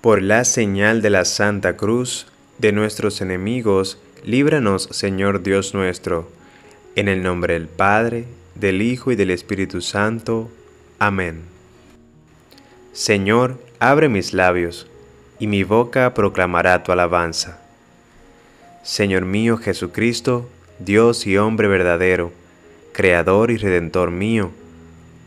Por la señal de la Santa Cruz, de nuestros enemigos, líbranos, Señor Dios nuestro. En el nombre del Padre, del Hijo y del Espíritu Santo. Amén. Señor, abre mis labios, y mi boca proclamará tu alabanza. Señor mío Jesucristo, Dios y hombre verdadero, Creador y Redentor mío,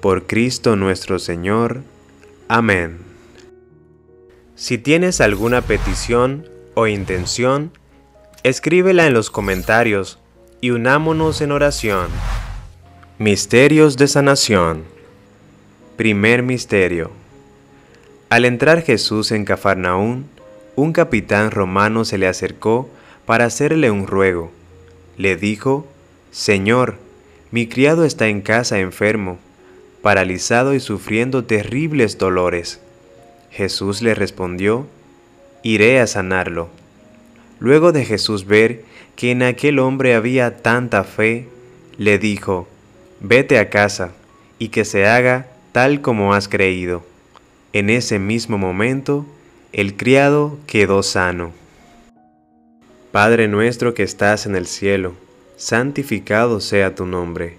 por Cristo nuestro Señor. Amén. Si tienes alguna petición o intención, escríbela en los comentarios y unámonos en oración. Misterios de Sanación Primer Misterio Al entrar Jesús en Cafarnaún, un capitán romano se le acercó para hacerle un ruego. Le dijo, Señor, mi criado está en casa enfermo paralizado y sufriendo terribles dolores. Jesús le respondió, Iré a sanarlo. Luego de Jesús ver que en aquel hombre había tanta fe, le dijo, Vete a casa, y que se haga tal como has creído. En ese mismo momento, el criado quedó sano. Padre nuestro que estás en el cielo, santificado sea tu nombre,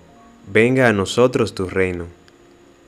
venga a nosotros tu reino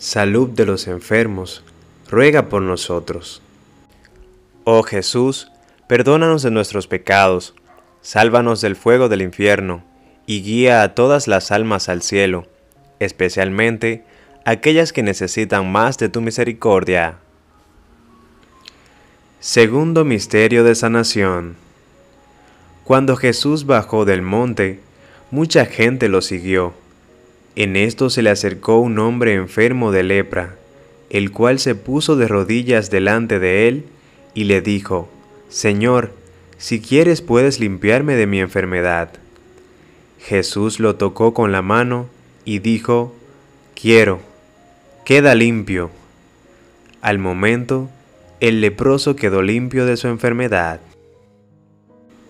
salud de los enfermos, ruega por nosotros. Oh Jesús, perdónanos de nuestros pecados, sálvanos del fuego del infierno, y guía a todas las almas al cielo, especialmente aquellas que necesitan más de tu misericordia. Segundo Misterio de Sanación Cuando Jesús bajó del monte, mucha gente lo siguió en esto se le acercó un hombre enfermo de lepra, el cual se puso de rodillas delante de él y le dijo, Señor, si quieres puedes limpiarme de mi enfermedad. Jesús lo tocó con la mano y dijo, Quiero, queda limpio. Al momento, el leproso quedó limpio de su enfermedad.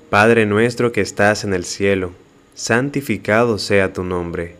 Padre nuestro que estás en el cielo, santificado sea tu nombre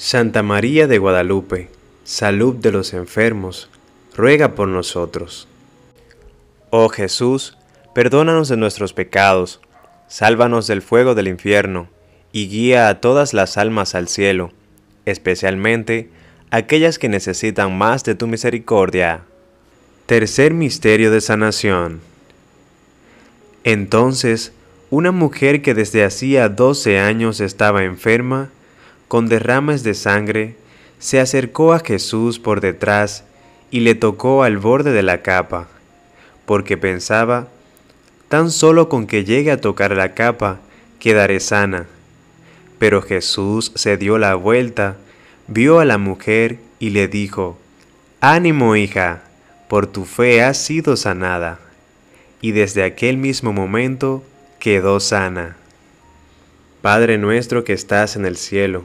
Santa María de Guadalupe, salud de los enfermos, ruega por nosotros. Oh Jesús, perdónanos de nuestros pecados, sálvanos del fuego del infierno, y guía a todas las almas al cielo, especialmente aquellas que necesitan más de tu misericordia. Tercer Misterio de Sanación. Entonces, una mujer que desde hacía 12 años estaba enferma, con derrames de sangre, se acercó a Jesús por detrás y le tocó al borde de la capa, porque pensaba, tan solo con que llegue a tocar la capa, quedaré sana. Pero Jesús se dio la vuelta, vio a la mujer y le dijo, Ánimo hija, por tu fe has sido sanada. Y desde aquel mismo momento quedó sana. Padre nuestro que estás en el cielo,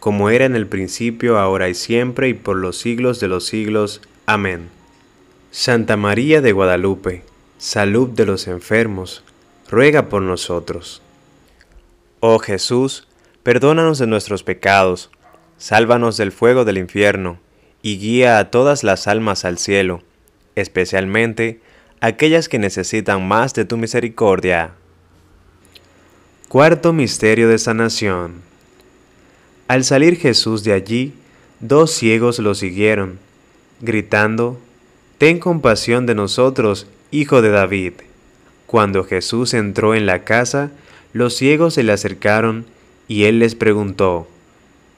como era en el principio, ahora y siempre, y por los siglos de los siglos. Amén. Santa María de Guadalupe, salud de los enfermos, ruega por nosotros. Oh Jesús, perdónanos de nuestros pecados, sálvanos del fuego del infierno, y guía a todas las almas al cielo, especialmente aquellas que necesitan más de tu misericordia. Cuarto Misterio de Sanación al salir Jesús de allí, dos ciegos lo siguieron, gritando, Ten compasión de nosotros, hijo de David. Cuando Jesús entró en la casa, los ciegos se le acercaron y él les preguntó,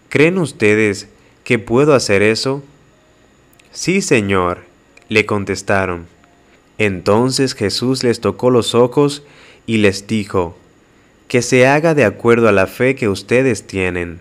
¿Creen ustedes que puedo hacer eso? Sí, Señor, le contestaron. Entonces Jesús les tocó los ojos y les dijo, Que se haga de acuerdo a la fe que ustedes tienen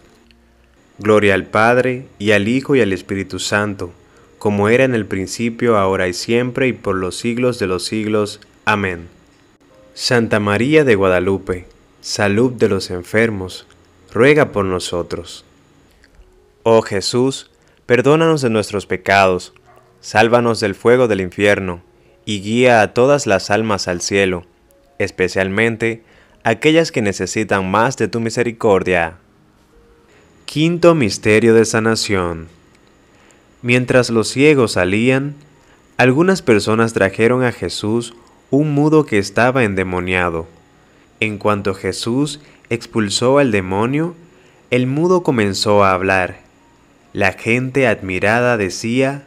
Gloria al Padre, y al Hijo, y al Espíritu Santo, como era en el principio, ahora y siempre, y por los siglos de los siglos. Amén. Santa María de Guadalupe, salud de los enfermos, ruega por nosotros. Oh Jesús, perdónanos de nuestros pecados, sálvanos del fuego del infierno, y guía a todas las almas al cielo, especialmente aquellas que necesitan más de tu misericordia. Quinto Misterio de Sanación. Mientras los ciegos salían, algunas personas trajeron a Jesús un mudo que estaba endemoniado. En cuanto Jesús expulsó al demonio, el mudo comenzó a hablar. La gente admirada decía,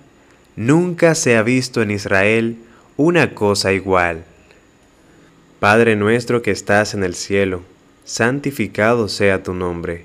Nunca se ha visto en Israel una cosa igual. Padre nuestro que estás en el cielo, santificado sea tu nombre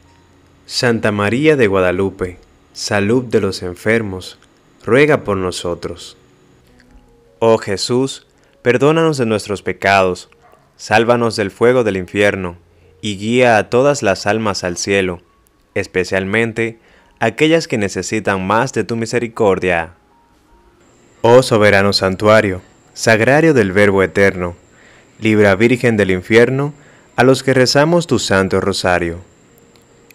Santa María de Guadalupe, salud de los enfermos, ruega por nosotros. Oh Jesús, perdónanos de nuestros pecados, sálvanos del fuego del infierno, y guía a todas las almas al cielo, especialmente aquellas que necesitan más de tu misericordia. Oh soberano santuario, sagrario del Verbo eterno, libra Virgen del infierno a los que rezamos tu santo rosario.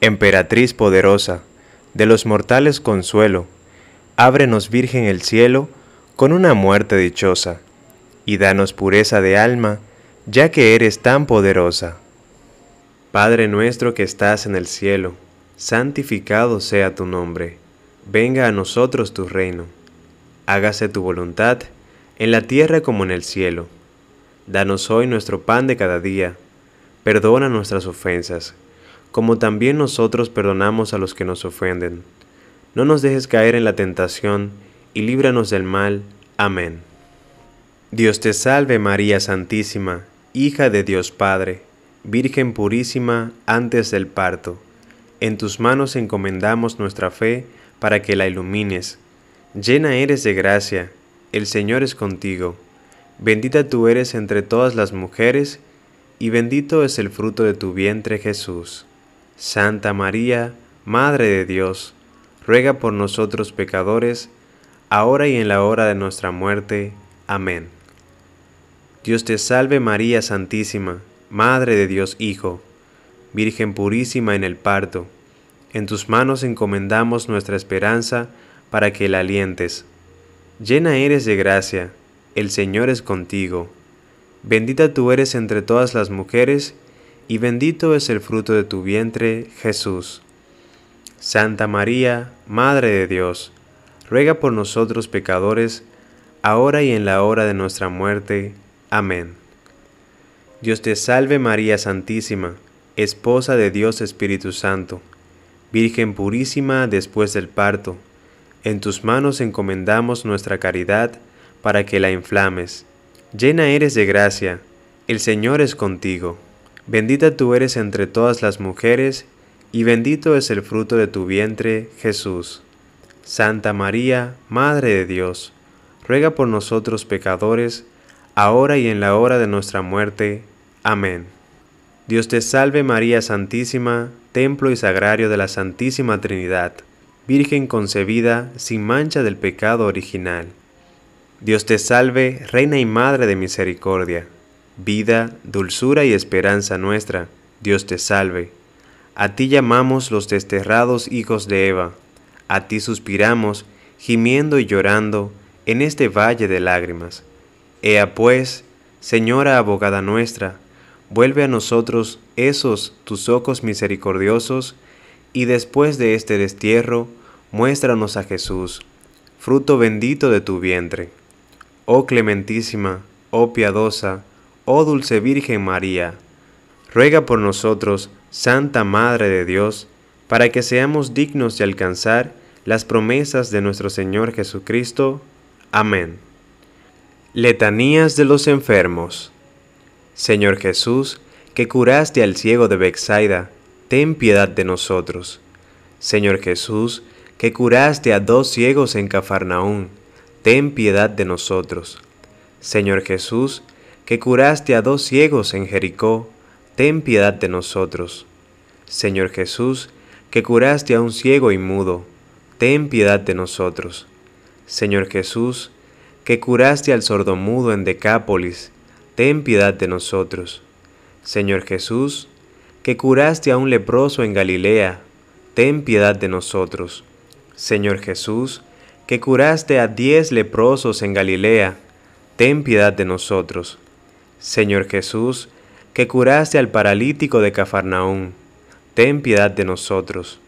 Emperatriz poderosa, de los mortales consuelo, ábrenos Virgen el cielo con una muerte dichosa, y danos pureza de alma, ya que eres tan poderosa. Padre nuestro que estás en el cielo, santificado sea tu nombre, venga a nosotros tu reino, hágase tu voluntad, en la tierra como en el cielo. Danos hoy nuestro pan de cada día, perdona nuestras ofensas, como también nosotros perdonamos a los que nos ofenden. No nos dejes caer en la tentación, y líbranos del mal. Amén. Dios te salve María Santísima, hija de Dios Padre, Virgen purísima antes del parto. En tus manos encomendamos nuestra fe para que la ilumines. Llena eres de gracia, el Señor es contigo. Bendita tú eres entre todas las mujeres, y bendito es el fruto de tu vientre Jesús. Santa María, Madre de Dios, ruega por nosotros pecadores, ahora y en la hora de nuestra muerte. Amén. Dios te salve María Santísima, Madre de Dios Hijo, Virgen purísima en el parto. En tus manos encomendamos nuestra esperanza para que la alientes. Llena eres de gracia, el Señor es contigo. Bendita tú eres entre todas las mujeres y bendito es el fruto de tu vientre, Jesús. Santa María, Madre de Dios, ruega por nosotros pecadores, ahora y en la hora de nuestra muerte. Amén. Dios te salve María Santísima, Esposa de Dios Espíritu Santo, Virgen purísima después del parto, en tus manos encomendamos nuestra caridad para que la inflames. Llena eres de gracia, el Señor es contigo Bendita tú eres entre todas las mujeres, y bendito es el fruto de tu vientre, Jesús. Santa María, Madre de Dios, ruega por nosotros pecadores, ahora y en la hora de nuestra muerte. Amén. Dios te salve María Santísima, templo y sagrario de la Santísima Trinidad, Virgen concebida sin mancha del pecado original. Dios te salve, Reina y Madre de Misericordia vida, dulzura y esperanza nuestra, Dios te salve. A ti llamamos los desterrados hijos de Eva, a ti suspiramos, gimiendo y llorando, en este valle de lágrimas. Ea pues, Señora abogada nuestra, vuelve a nosotros esos tus ojos misericordiosos, y después de este destierro, muéstranos a Jesús, fruto bendito de tu vientre. Oh clementísima, oh piadosa, Oh Dulce Virgen María, ruega por nosotros, Santa Madre de Dios, para que seamos dignos de alcanzar las promesas de nuestro Señor Jesucristo. Amén. Letanías de los enfermos. Señor Jesús, que curaste al ciego de Bexaida, ten piedad de nosotros. Señor Jesús, que curaste a dos ciegos en Cafarnaún, ten piedad de nosotros. Señor Jesús, que curaste a dos ciegos en Jericó, ten piedad de nosotros. Señor Jesús, que curaste a un ciego y mudo, ten piedad de nosotros. Señor Jesús, que curaste al sordomudo en Decápolis, ten piedad de nosotros. Señor Jesús, que curaste a un leproso en Galilea, ten piedad de nosotros. Señor Jesús, que curaste a diez leprosos en Galilea, ten piedad de nosotros. Señor Jesús, que curaste al paralítico de Cafarnaún, ten piedad de nosotros.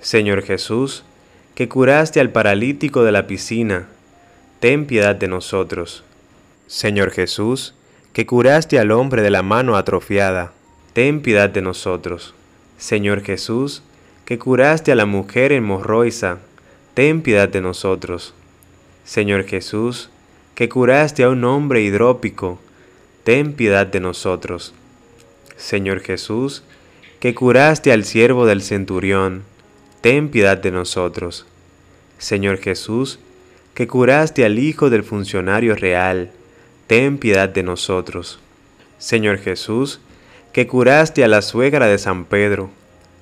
Señor Jesús, que curaste al paralítico de la piscina, ten piedad de nosotros. Señor Jesús, que curaste al hombre de la mano atrofiada, ten piedad de nosotros. Señor Jesús, que curaste a la mujer en Morroiza, ten piedad de nosotros. Señor Jesús, que curaste a un hombre hidrópico, ten piedad de nosotros. Señor Jesús, que curaste al siervo del centurión, ten piedad de nosotros. Señor Jesús, que curaste al hijo del funcionario real, ten piedad de nosotros. Señor Jesús, que curaste a la suegra de San Pedro,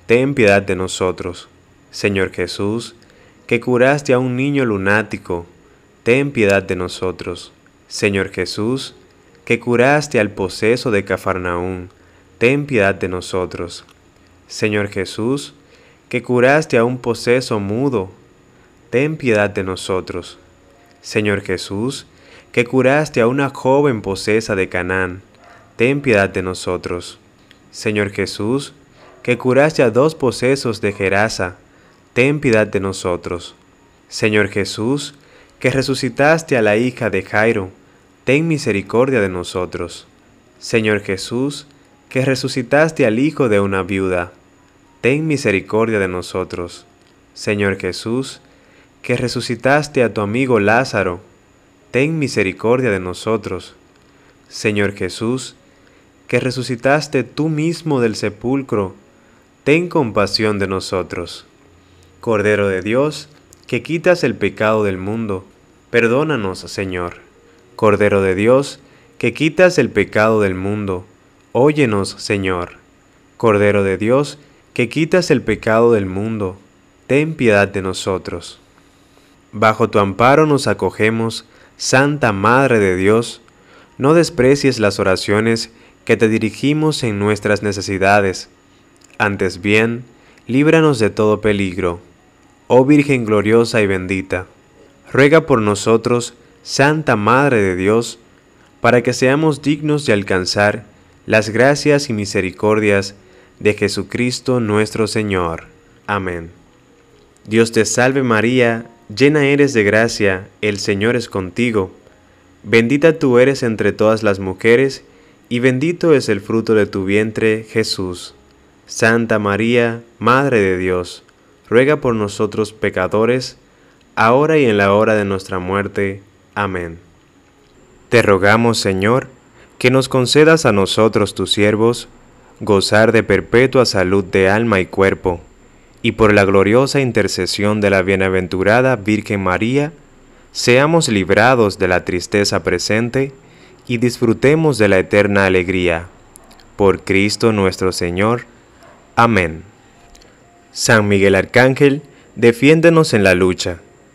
ten piedad de nosotros. Señor Jesús, que curaste a un niño lunático, ten piedad de nosotros. Señor Jesús, que curaste al poseso de Cafarnaún, ten piedad de nosotros. Señor Jesús, que curaste a un poseso mudo, ten piedad de nosotros. Señor Jesús, que curaste a una joven posesa de Canaán, ten piedad de nosotros. Señor Jesús, que curaste a dos posesos de Gerasa, ten piedad de nosotros. Señor Jesús, que resucitaste a la hija de Jairo, ten misericordia de nosotros. Señor Jesús, que resucitaste al hijo de una viuda, ten misericordia de nosotros. Señor Jesús, que resucitaste a tu amigo Lázaro, ten misericordia de nosotros. Señor Jesús, que resucitaste tú mismo del sepulcro, ten compasión de nosotros. Cordero de Dios, que quitas el pecado del mundo, perdónanos, Señor. Cordero de Dios, que quitas el pecado del mundo, óyenos, Señor. Cordero de Dios, que quitas el pecado del mundo, ten piedad de nosotros. Bajo tu amparo nos acogemos, Santa Madre de Dios, no desprecies las oraciones que te dirigimos en nuestras necesidades. Antes bien, líbranos de todo peligro. Oh Virgen gloriosa y bendita, ruega por nosotros Santa Madre de Dios, para que seamos dignos de alcanzar las gracias y misericordias de Jesucristo nuestro Señor. Amén. Dios te salve María, llena eres de gracia, el Señor es contigo. Bendita tú eres entre todas las mujeres, y bendito es el fruto de tu vientre, Jesús. Santa María, Madre de Dios, ruega por nosotros pecadores, ahora y en la hora de nuestra muerte. Amén. Te rogamos, Señor, que nos concedas a nosotros, tus siervos, gozar de perpetua salud de alma y cuerpo, y por la gloriosa intercesión de la bienaventurada Virgen María, seamos librados de la tristeza presente y disfrutemos de la eterna alegría. Por Cristo nuestro Señor. Amén. San Miguel Arcángel, defiéndenos en la lucha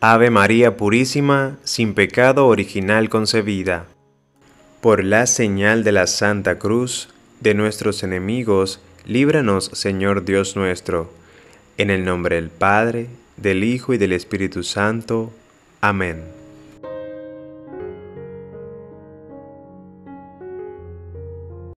Ave María Purísima, sin pecado original concebida. Por la señal de la Santa Cruz, de nuestros enemigos, líbranos, Señor Dios nuestro. En el nombre del Padre, del Hijo y del Espíritu Santo. Amén.